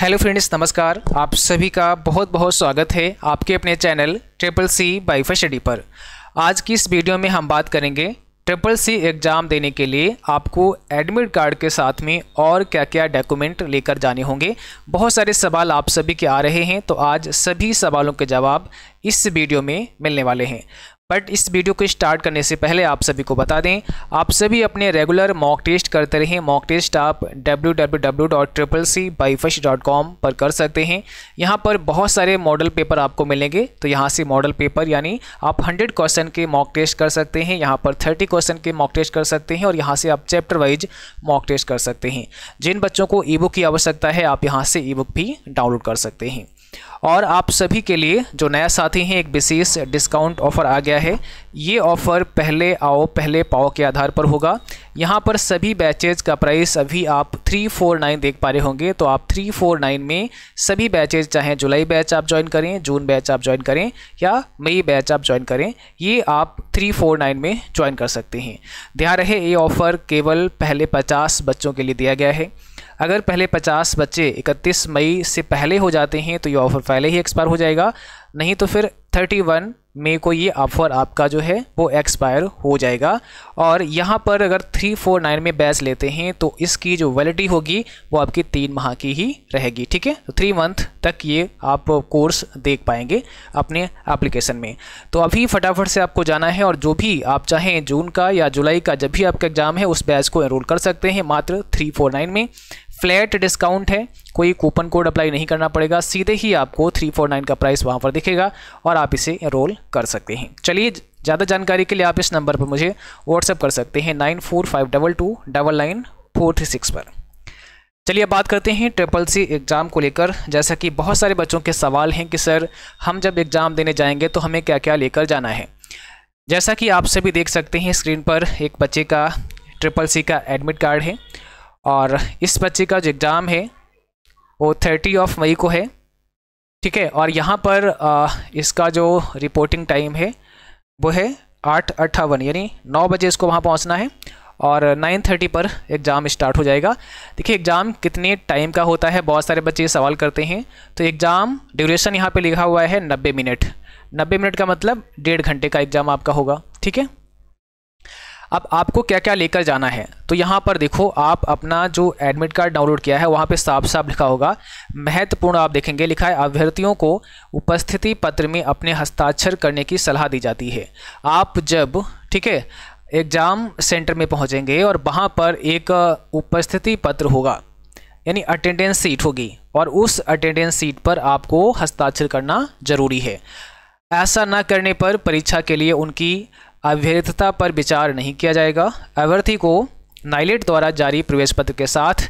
hello friends नमस्कार आप सभी का बहुत बहुत स्वागत है आपके अपने channel triple C by study पर आज की इस वीडियो में हम बात करेंगे ट्रिपल सी एग्ज़ाम देने के लिए आपको एडमिट कार्ड के साथ में और क्या क्या डॉक्यूमेंट लेकर जाने होंगे बहुत सारे सवाल आप सभी के आ रहे हैं तो आज सभी सवालों के जवाब इस वीडियो में मिलने वाले हैं बट इस वीडियो को स्टार्ट करने से पहले आप सभी को बता दें आप सभी अपने रेगुलर मॉक टेस्ट करते रहें मॉक टेस्ट आप W W W dot triple C dot com पर कर सकते हैं यहाँ पर बहुत सारे मॉडल पेपर आपको मिलेंगे तो यहाँ से मॉडल पेपर यानी आप हंड्रेड क्वेश्चन के मॉक टेस्ट कर सकते हैं यहाँ पर थर्टी क्वेश्चन के मॉक टेस्ट कर सकते हैं और यहाँ से आप चैप्टर वाइज मॉक टेस्ट कर सकते हैं जिन बच्चों को ई बुक की आवश्यकता है आप यहाँ से ई बुक भी डाउनलोड कर सकते हैं और आप सभी के लिए जो नया साथी हैं एक विशेष डिस्काउंट ऑफर आ गया है ये ऑफ़र पहले आओ पहले पाओ के आधार पर होगा यहाँ पर सभी बैचेज का प्राइस अभी आप 349 देख पा रहे होंगे तो आप 349 में सभी बैचेज चाहे जुलाई बैच आप ज्वाइन करें जून बैच आप ज्वाइन करें या मई बैच आप ज्वाइन करें ये आप 349 में ज्वाइन कर सकते हैं ध्यान रहे ये ऑफ़र केवल पहले पचास बच्चों के लिए दिया गया है अगर पहले 50 बच्चे 31 मई से पहले हो जाते हैं तो ये ऑफ़र पहले ही एक्सपायर हो जाएगा नहीं तो फिर 31 मई को ये ऑफ़र आपका जो है वो एक्सपायर हो जाएगा और यहाँ पर अगर 349 में बैच लेते हैं तो इसकी जो वैलिडिटी होगी वो आपकी तीन माह की ही रहेगी ठीक है तो थ्री मंथ तक ये आप कोर्स देख पाएंगे अपने एप्लीकेशन में तो अभी फटाफट से आपको जाना है और जो भी आप चाहें जून का या जुलाई का जब भी आपका एग्ज़ाम है उस बैच को एनरोल कर सकते हैं मात्र थ्री फोर नाइन में फ्लैट डिस्काउंट है कोई कूपन कोड अप्लाई नहीं करना पड़ेगा सीधे ही आपको 349 का प्राइस वहाँ पर दिखेगा और आप इसे रोल कर सकते हैं चलिए ज़्यादा जानकारी के लिए आप इस नंबर पर मुझे व्हाट्सअप कर सकते हैं nine four five double two double nine four three six पर चलिए अब बात करते हैं ट्रिपल सी एग्ज़ाम को लेकर जैसा कि बहुत सारे बच्चों के सवाल हैं कि सर हम जब एग्ज़ाम देने जाएंगे तो हमें क्या क्या लेकर जाना है जैसा कि आप सभी देख सकते हैं स्क्रीन पर एक बच्चे का ट्रिपल सी का एडमिट कार्ड है और इस बच्चे का जो एग्ज़ाम है वो थर्टी ऑफ मई को है ठीक है और यहाँ पर आ, इसका जो रिपोर्टिंग टाइम है वो है आठ अट्ठावन यानी नौ बजे इसको वहाँ पहुँचना है और 9:30 पर एग्ज़ाम स्टार्ट हो जाएगा देखिए एग्ज़ाम कितने टाइम का होता है बहुत सारे बच्चे सवाल करते हैं तो एग्ज़ाम ड्यूरेशन यहाँ पे लिखा हुआ है 90 मिनट 90 मिनट का मतलब डेढ़ घंटे का एग्ज़ाम आपका होगा ठीक है अब आपको क्या क्या लेकर जाना है तो यहाँ पर देखो आप अपना जो एडमिट कार्ड डाउनलोड किया है वहाँ पे साफ साफ लिखा होगा महत्वपूर्ण आप देखेंगे लिखा है अभ्यर्थियों को उपस्थिति पत्र में अपने हस्ताक्षर करने की सलाह दी जाती है आप जब ठीक है एग्ज़ाम सेंटर में पहुँचेंगे और वहाँ पर एक उपस्थिति पत्र होगा यानी अटेंडेंस सीट होगी और उस अटेंडेंस सीट पर आपको हस्ताक्षर करना जरूरी है ऐसा ना करने पर परीक्षा के लिए उनकी अवैधता पर विचार नहीं किया जाएगा अभ्यर्थी को नाइलेट द्वारा जारी प्रवेश पत्र के साथ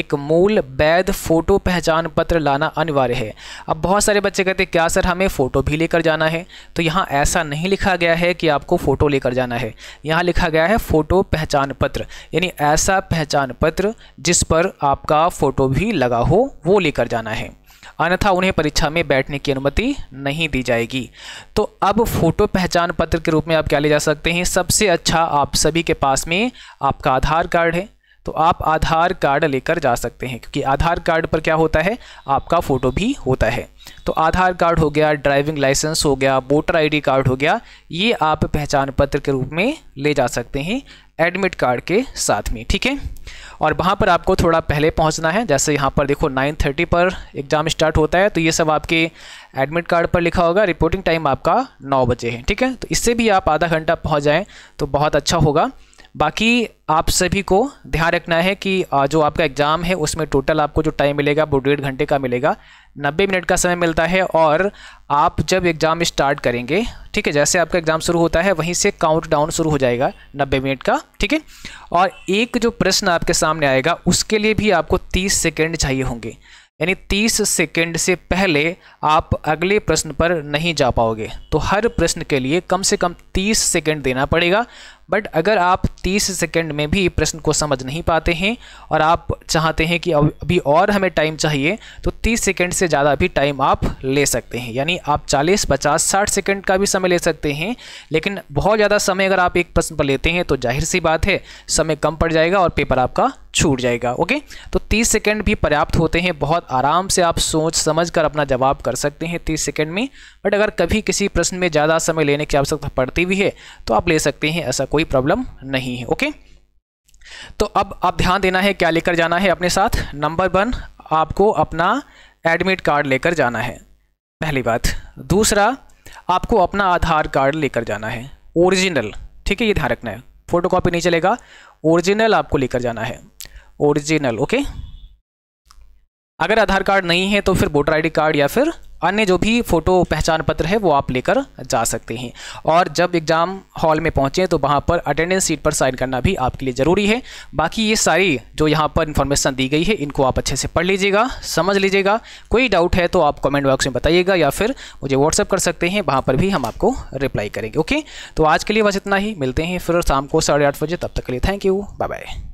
एक मूल वैध फोटो पहचान पत्र लाना अनिवार्य है अब बहुत सारे बच्चे कहते हैं क्या सर हमें फ़ोटो भी लेकर जाना है तो यहाँ ऐसा नहीं लिखा गया है कि आपको फ़ोटो लेकर जाना है यहाँ लिखा गया है फ़ोटो पहचान पत्र यानी ऐसा पहचान पत्र जिस पर आपका फ़ोटो भी लगा हो वो लेकर जाना है अन्यथा उन्हें परीक्षा में बैठने की अनुमति नहीं दी जाएगी तो अब फोटो पहचान पत्र के रूप में आप क्या ले जा सकते हैं सबसे अच्छा आप सभी के पास में आपका आधार कार्ड है तो आप आधार कार्ड लेकर जा सकते हैं क्योंकि आधार कार्ड पर क्या होता है आपका फ़ोटो भी होता है तो आधार कार्ड हो गया ड्राइविंग लाइसेंस हो गया वोटर आईडी कार्ड हो गया ये आप पहचान पत्र के रूप में ले जा सकते हैं एडमिट कार्ड के साथ में ठीक है और वहाँ पर आपको थोड़ा पहले पहुँचना है जैसे यहाँ पर देखो 9:30 पर एग्ज़ाम स्टार्ट होता है तो ये सब आपके एडमिट कार्ड पर लिखा होगा रिपोर्टिंग टाइम आपका नौ बजे है ठीक है तो इससे भी आप आधा घंटा पहुँच जाएँ तो बहुत अच्छा होगा बाकी आप सभी को ध्यान रखना है कि जो आपका एग्ज़ाम है उसमें टोटल आपको जो टाइम मिलेगा वो डेढ़ घंटे का मिलेगा नब्बे मिनट का समय मिलता है और आप जब एग्ज़ाम स्टार्ट करेंगे ठीक है जैसे आपका एग्ज़ाम शुरू होता है वहीं से काउंट डाउन शुरू हो जाएगा नब्बे मिनट का ठीक है और एक जो प्रश्न आपके सामने आएगा उसके लिए भी आपको तीस सेकेंड चाहिए होंगे यानी तीस सेकेंड से पहले आप अगले प्रश्न पर नहीं जा पाओगे तो हर प्रश्न के लिए कम से कम तीस सेकेंड देना पड़ेगा बट अगर आप तीस सेकंड में भी प्रश्न को समझ नहीं पाते हैं और आप चाहते हैं कि अभी और हमें टाइम चाहिए तो तीस सेकंड से ज़्यादा भी टाइम आप ले सकते हैं यानी आप चालीस पचास साठ सेकंड का भी समय ले सकते हैं लेकिन बहुत ज़्यादा समय अगर आप एक प्रश्न पर लेते हैं तो जाहिर सी बात है समय कम पड़ जाएगा और पेपर आपका छूट जाएगा ओके तो 30 सेकंड भी पर्याप्त होते हैं बहुत आराम से आप सोच समझ कर अपना जवाब कर सकते हैं 30 सेकंड में बट अगर कभी किसी प्रश्न में ज़्यादा समय लेने की आवश्यकता पड़ती भी है तो आप ले सकते हैं ऐसा कोई प्रॉब्लम नहीं नहीं है ओके तो अब आप ध्यान देना है क्या लेकर जाना है अपने साथ नंबर वन आपको अपना एडमिट कार्ड लेकर जाना है पहली बात दूसरा आपको अपना आधार कार्ड लेकर जाना है ओरिजिनल ठीक है ये ध्यान रखना है फोटो कॉपी नहीं चलेगा ओरिजिनल आपको लेकर जाना है ओरिजिनल ओके अगर आधार कार्ड नहीं है तो फिर वोटर आईडी कार्ड या फिर अन्य जो भी फ़ोटो पहचान पत्र है वो आप लेकर जा सकते हैं और जब एग्ज़ाम हॉल में पहुँचें तो वहाँ पर अटेंडेंस सीट पर साइन करना भी आपके लिए ज़रूरी है बाकी ये सारी जो यहाँ पर इन्फॉर्मेशन दी गई है इनको आप अच्छे से पढ़ लीजिएगा समझ लीजिएगा कोई डाउट है तो आप कमेंट बॉक्स में बताइएगा या फिर मुझे व्हाट्सअप कर सकते हैं वहाँ पर भी हम आपको रिप्लाई करेंगे ओके तो आज के लिए बस इतना ही मिलते हैं फिर शाम को साढ़े आठ बजे तब तक के लिए थैंक यू बाय बाय